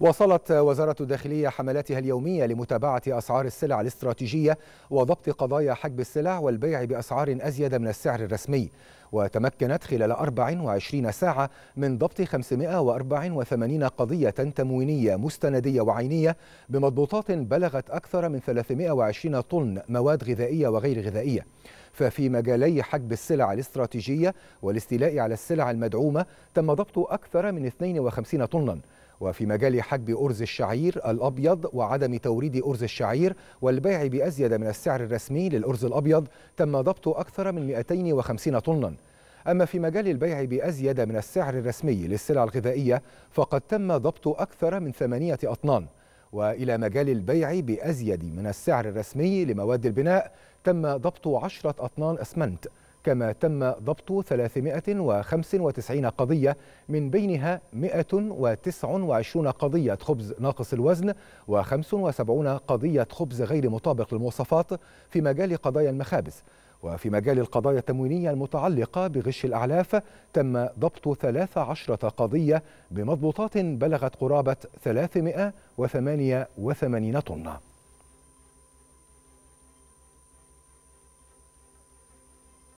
واصلت وزارة الداخلية حملاتها اليومية لمتابعة أسعار السلع الاستراتيجية وضبط قضايا حجب السلع والبيع بأسعار أزيد من السعر الرسمي وتمكنت خلال 24 ساعة من ضبط 584 قضية تموينية مستندية وعينية بمضبوطات بلغت أكثر من 320 طن مواد غذائية وغير غذائية ففي مجالي حجب السلع الاستراتيجية والاستيلاء على السلع المدعومة تم ضبط أكثر من 52 طناً وفي مجال حجب أرز الشعير الأبيض وعدم توريد أرز الشعير والبيع بأزيد من السعر الرسمي للأرز الأبيض تم ضبط أكثر من 250 طناً أما في مجال البيع بأزيد من السعر الرسمي للسلع الغذائية فقد تم ضبط أكثر من ثمانية أطنان وإلى مجال البيع بأزيد من السعر الرسمي لمواد البناء تم ضبط عشرة أطنان أسمنت كما تم ضبط 395 قضية من بينها 129 قضية خبز ناقص الوزن و75 قضية خبز غير مطابق للمواصفات في مجال قضايا المخابز وفي مجال القضايا التموينية المتعلقة بغش الأعلاف تم ضبط 13 قضية بمضبوطات بلغت قرابة 388 طن